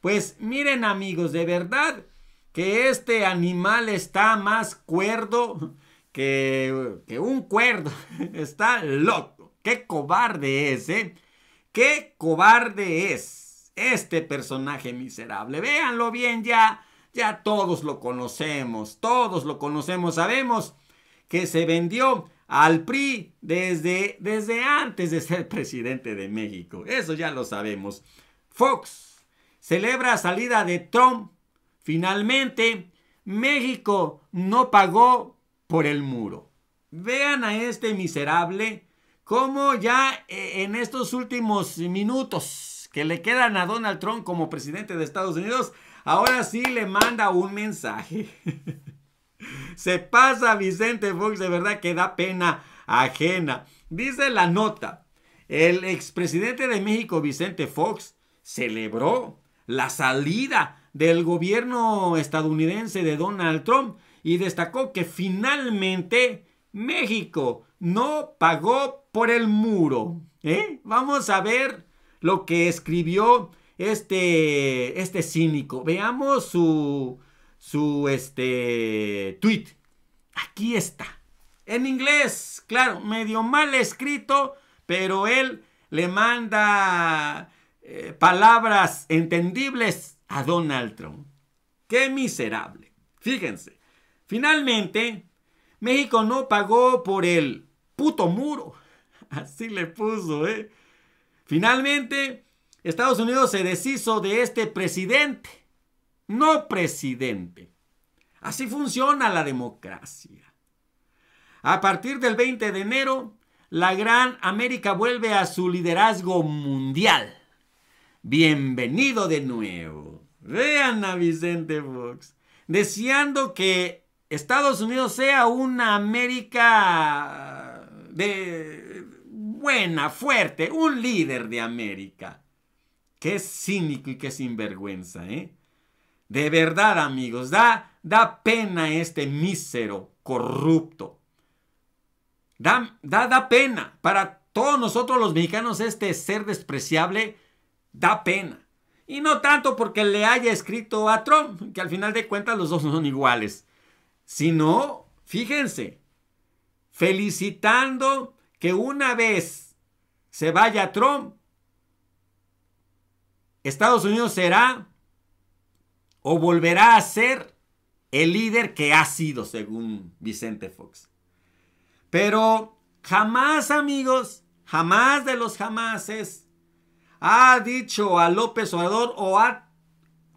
Pues miren amigos, de verdad que este animal está más cuerdo que, un cuerdo. Está loco. Qué cobarde es, ¿eh? Qué cobarde es este personaje miserable. Véanlo bien ya. Ya todos lo conocemos. Todos lo conocemos. Sabemos que se vendió al PRI desde, desde antes de ser presidente de México. Eso ya lo sabemos. Fox celebra salida de Trump. Finalmente, México no pagó por el muro. Vean a este miserable cómo ya eh, en estos últimos minutos que le quedan a Donald Trump como presidente de Estados Unidos, ahora sí le manda un mensaje. Se pasa Vicente Fox, de verdad que da pena ajena. Dice la nota, el expresidente de México, Vicente Fox, celebró la salida del gobierno estadounidense de Donald Trump y destacó que finalmente México no pagó por el muro. ¿eh? Vamos a ver lo que escribió este, este cínico. Veamos su, su este, tweet. Aquí está. En inglés, claro, medio mal escrito, pero él le manda eh, palabras entendibles a Donald Trump. ¡Qué miserable! Fíjense, finalmente, México no pagó por el puto muro. Así le puso, ¿eh? Finalmente, Estados Unidos se deshizo de este presidente. No presidente. Así funciona la democracia. A partir del 20 de enero, la Gran América vuelve a su liderazgo mundial bienvenido de nuevo. Vean a Vicente Fox, deseando que Estados Unidos sea una América de buena, fuerte, un líder de América. Qué cínico y qué sinvergüenza, ¿eh? De verdad, amigos, da, da pena este mísero corrupto. Da, da, da pena para todos nosotros los mexicanos este ser despreciable da pena. Y no tanto porque le haya escrito a Trump, que al final de cuentas los dos no son iguales, sino, fíjense, felicitando que una vez se vaya Trump, Estados Unidos será o volverá a ser el líder que ha sido, según Vicente Fox. Pero jamás, amigos, jamás de los jamases, ha dicho a López Obrador o ha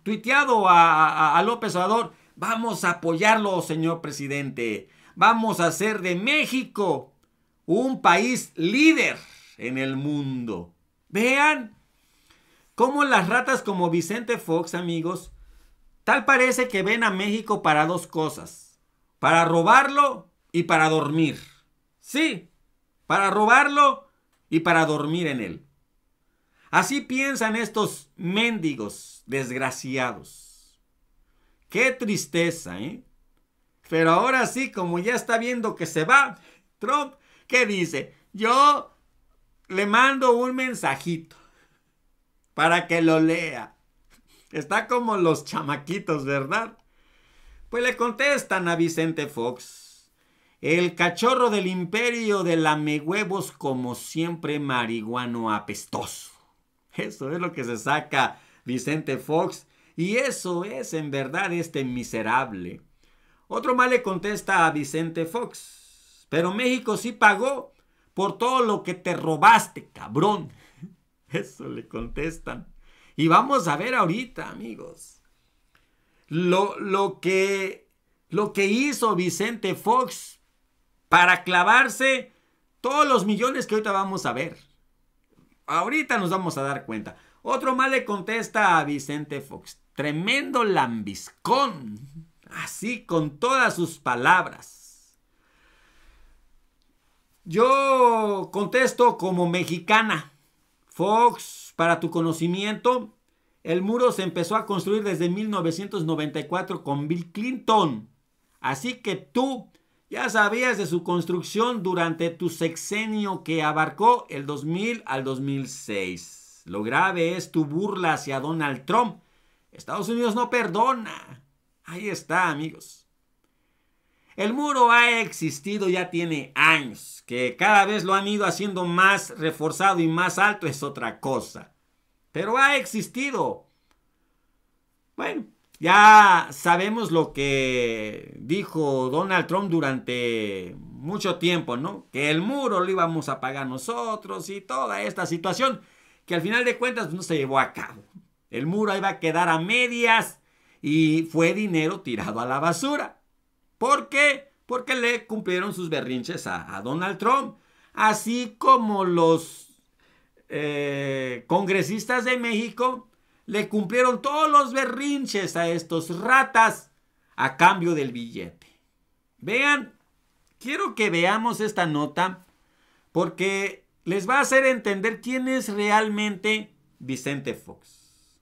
tuiteado a, López Obrador, vamos a apoyarlo, señor presidente. Vamos a hacer de México un país líder en el mundo. Vean cómo las ratas como Vicente Fox, amigos, tal parece que ven a México para dos cosas. Para robarlo y para dormir. Sí, para robarlo y para dormir en él. Así piensan estos mendigos desgraciados. Qué tristeza, ¿eh? Pero ahora sí, como ya está viendo que se va, Trump, ¿qué dice? Yo le mando un mensajito para que lo lea. Está como los chamaquitos, ¿verdad? Pues le contestan a Vicente Fox. El cachorro del imperio de lamehuevos, como siempre, marihuano apestoso. Eso es lo que se saca Vicente Fox. Y eso es en verdad este miserable. Otro más le contesta a Vicente Fox. Pero México sí pagó por todo lo que te robaste, cabrón. Eso le contestan. Y vamos a ver ahorita, amigos. Lo, lo, que, lo que hizo Vicente Fox para clavarse todos los millones que ahorita vamos a ver. Ahorita nos vamos a dar cuenta. Otro más le contesta a Vicente Fox. Tremendo lambiscón. Así con todas sus palabras. Yo contesto como mexicana. Fox, para tu conocimiento, el muro se empezó a construir desde 1994 con Bill Clinton. Así que tú ya sabías de su construcción durante tu sexenio que abarcó el 2000 al 2006. Lo grave es tu burla hacia Donald Trump. Estados Unidos no perdona. Ahí está, amigos. El muro ha existido ya tiene años, que cada vez lo han ido haciendo más reforzado y más alto es otra cosa. Pero ha existido. Bueno, ya sabemos lo que dijo Donald Trump durante mucho tiempo, ¿no? Que el muro lo íbamos a pagar nosotros y toda esta situación que al final de cuentas no se llevó a cabo. El muro iba a quedar a medias y fue dinero tirado a la basura. ¿Por qué? Porque le cumplieron sus berrinches a, Donald Trump. Así como los eh, congresistas de México le cumplieron todos los berrinches a estos ratas a cambio del billete. Vean, quiero que veamos esta nota porque les va a hacer entender quién es realmente Vicente Fox.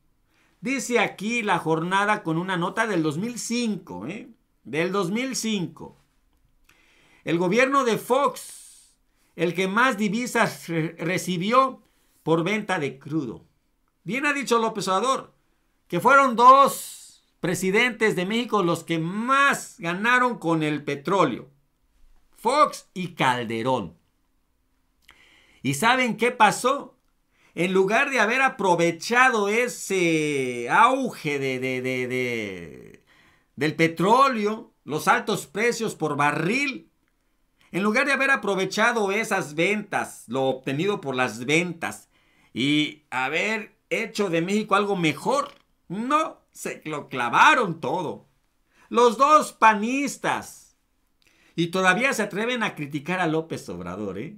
Dice aquí la jornada con una nota del 2005, ¿eh? Del 2005. El gobierno de Fox, el que más divisas recibió por venta de crudo. Bien ha dicho López Obrador, que fueron dos presidentes de México los que más ganaron con el petróleo. Fox y Calderón. ¿Y saben qué pasó? En lugar de haber aprovechado ese auge de, del petróleo, los altos precios por barril, en lugar de haber aprovechado esas ventas, lo obtenido por las ventas, y haber hecho de México algo mejor. No, se lo clavaron todo. Los dos panistas. Y todavía se atreven a criticar a López Obrador, ¿eh?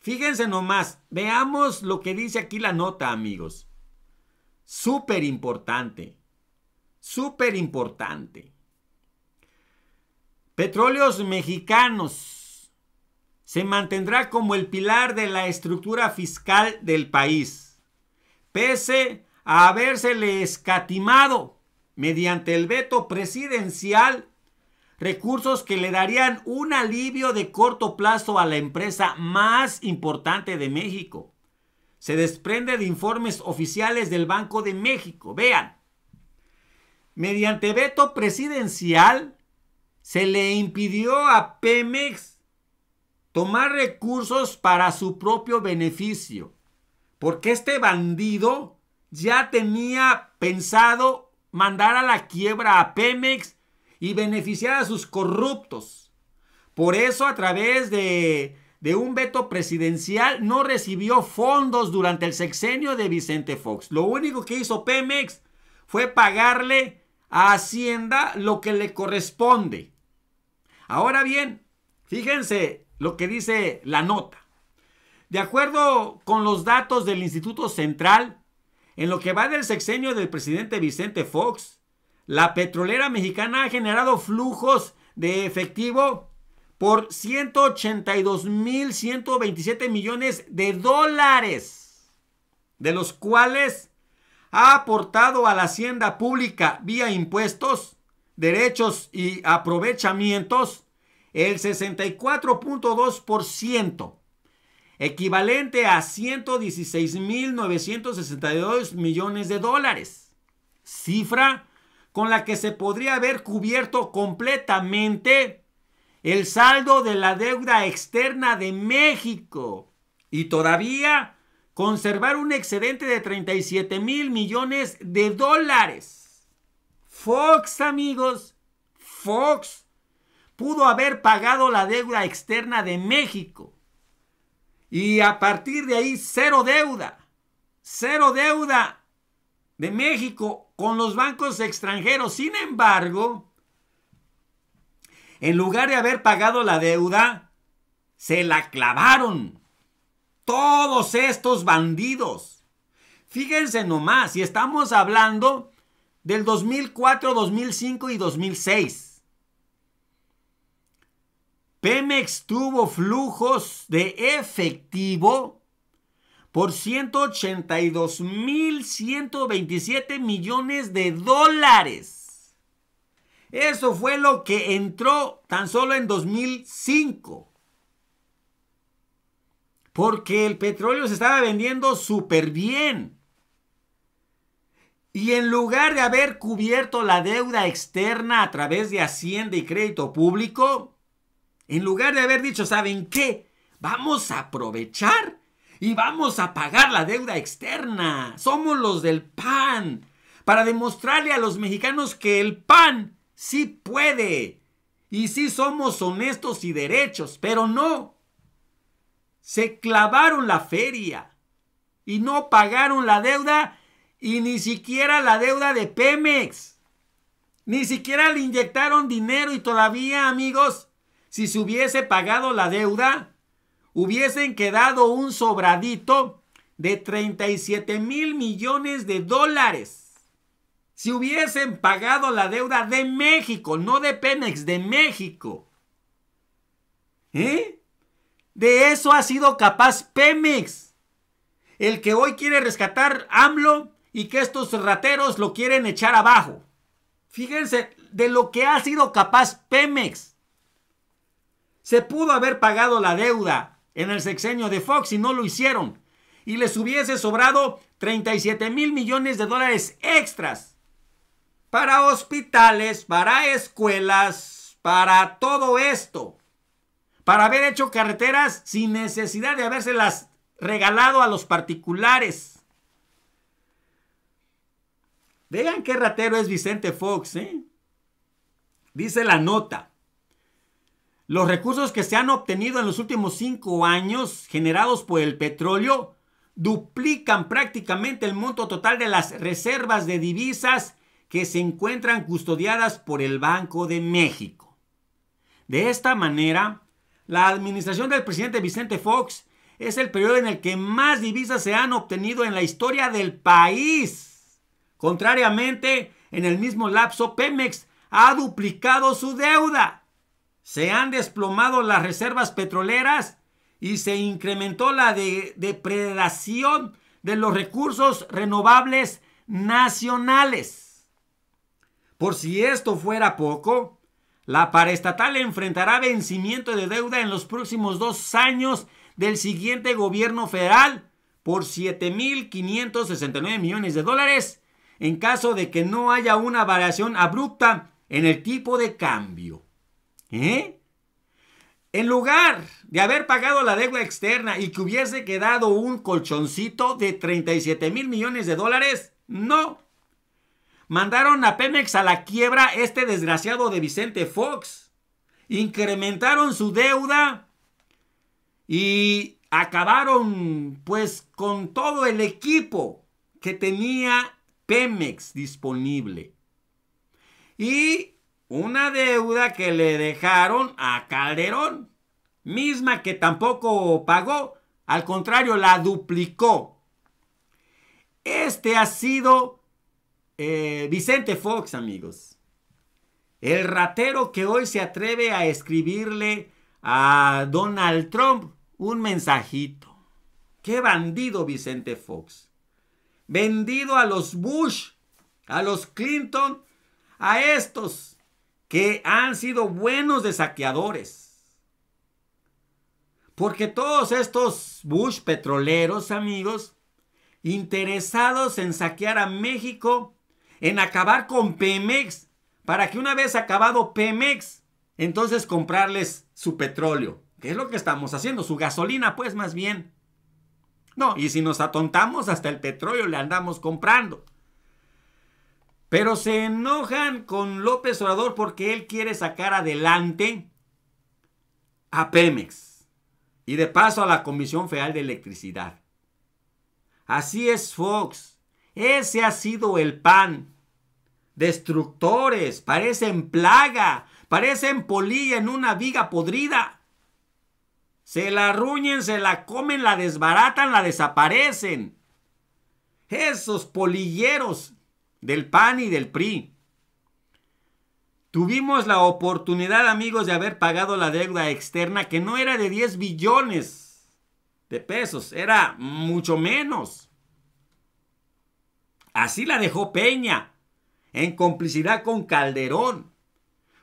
Fíjense nomás, veamos lo que dice aquí la nota, amigos. Súper importante. Súper importante. Petróleos Mexicanos se mantendrá como el pilar de la estructura fiscal del país pese a habérsele escatimado mediante el veto presidencial recursos que le darían un alivio de corto plazo a la empresa más importante de México. Se desprende de informes oficiales del Banco de México. Vean, mediante veto presidencial se le impidió a Pemex tomar recursos para su propio beneficio. Porque este bandido ya tenía pensado mandar a la quiebra a Pemex y beneficiar a sus corruptos. Por eso a través de, de un veto presidencial no recibió fondos durante el sexenio de Vicente Fox. Lo único que hizo Pemex fue pagarle a Hacienda lo que le corresponde. Ahora bien, fíjense lo que dice la nota. De acuerdo con los datos del Instituto Central, en lo que va del sexenio del presidente Vicente Fox, la petrolera mexicana ha generado flujos de efectivo por 182.127 millones de dólares, de los cuales ha aportado a la hacienda pública vía impuestos, derechos y aprovechamientos el 64.2% equivalente a 116.962 millones de dólares, cifra con la que se podría haber cubierto completamente el saldo de la deuda externa de México y todavía conservar un excedente de 37 mil millones de dólares. Fox, amigos, Fox pudo haber pagado la deuda externa de México y a partir de ahí, cero deuda. Cero deuda de México con los bancos extranjeros. Sin embargo, en lugar de haber pagado la deuda, se la clavaron. Todos estos bandidos. Fíjense nomás, y estamos hablando del 2004, 2005 y 2006. Pemex tuvo flujos de efectivo por 182.127 millones de dólares. Eso fue lo que entró tan solo en 2005. Porque el petróleo se estaba vendiendo súper bien. Y en lugar de haber cubierto la deuda externa a través de Hacienda y Crédito Público, en lugar de haber dicho, ¿saben qué? Vamos a aprovechar y vamos a pagar la deuda externa. Somos los del PAN. Para demostrarle a los mexicanos que el PAN sí puede. Y sí somos honestos y derechos, pero no. Se clavaron la feria y no pagaron la deuda y ni siquiera la deuda de Pemex. Ni siquiera le inyectaron dinero y todavía, amigos, si se hubiese pagado la deuda, hubiesen quedado un sobradito de 37 mil millones de dólares. Si hubiesen pagado la deuda de México, no de Pemex, de México. ¿Eh? De eso ha sido capaz Pemex. El que hoy quiere rescatar AMLO y que estos rateros lo quieren echar abajo. Fíjense de lo que ha sido capaz Pemex. Se pudo haber pagado la deuda en el sexenio de Fox y no lo hicieron. Y les hubiese sobrado 37 mil millones de dólares extras para hospitales, para escuelas, para todo esto. Para haber hecho carreteras sin necesidad de habérselas regalado a los particulares. Vean qué ratero es Vicente Fox, ¿eh? Dice la nota. Los recursos que se han obtenido en los últimos cinco años generados por el petróleo duplican prácticamente el monto total de las reservas de divisas que se encuentran custodiadas por el Banco de México. De esta manera, la administración del presidente Vicente Fox es el periodo en el que más divisas se han obtenido en la historia del país. Contrariamente, en el mismo lapso, Pemex ha duplicado su deuda se han desplomado las reservas petroleras y se incrementó la depredación de los recursos renovables nacionales. Por si esto fuera poco, la paraestatal enfrentará vencimiento de deuda en los próximos dos años del siguiente gobierno federal por 7.569 millones de dólares en caso de que no haya una variación abrupta en el tipo de cambio. ¿Eh? En lugar de haber pagado la deuda externa y que hubiese quedado un colchoncito de 37 mil millones de dólares, no. Mandaron a Pemex a la quiebra este desgraciado de Vicente Fox. Incrementaron su deuda y acabaron pues con todo el equipo que tenía Pemex disponible. Y una deuda que le dejaron a Calderón, misma que tampoco pagó, al contrario, la duplicó. Este ha sido eh, Vicente Fox, amigos. El ratero que hoy se atreve a escribirle a Donald Trump un mensajito. Qué bandido Vicente Fox. Vendido a los Bush, a los Clinton, a estos que han sido buenos de saqueadores. Porque todos estos Bush petroleros, amigos, interesados en saquear a México, en acabar con Pemex, para que una vez acabado Pemex, entonces comprarles su petróleo, ¿Qué es lo que estamos haciendo, su gasolina, pues más bien. No, y si nos atontamos, hasta el petróleo le andamos comprando. Pero se enojan con López Obrador porque él quiere sacar adelante a Pemex y de paso a la Comisión Federal de Electricidad. Así es Fox. Ese ha sido el pan. Destructores, parecen plaga, parecen polilla en una viga podrida. Se la ruñen, se la comen, la desbaratan, la desaparecen. Esos polilleros del PAN y del PRI. Tuvimos la oportunidad, amigos, de haber pagado la deuda externa que no era de 10 billones de pesos, era mucho menos. Así la dejó Peña, en complicidad con Calderón,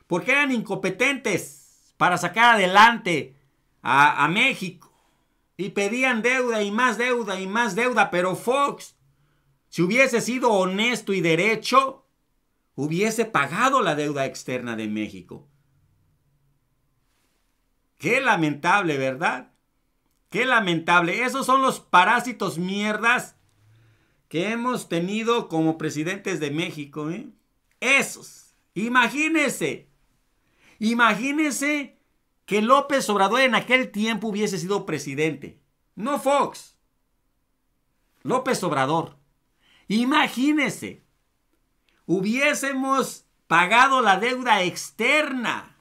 porque eran incompetentes para sacar adelante a, a México. Y pedían deuda y más deuda y más deuda, pero Fox si hubiese sido honesto y derecho, hubiese pagado la deuda externa de México. Qué lamentable, ¿verdad? Qué lamentable. Esos son los parásitos mierdas que hemos tenido como presidentes de México. ¿eh? Esos. Imagínense. Imagínense que López Obrador en aquel tiempo hubiese sido presidente. No Fox. López Obrador. Imagínese, hubiésemos pagado la deuda externa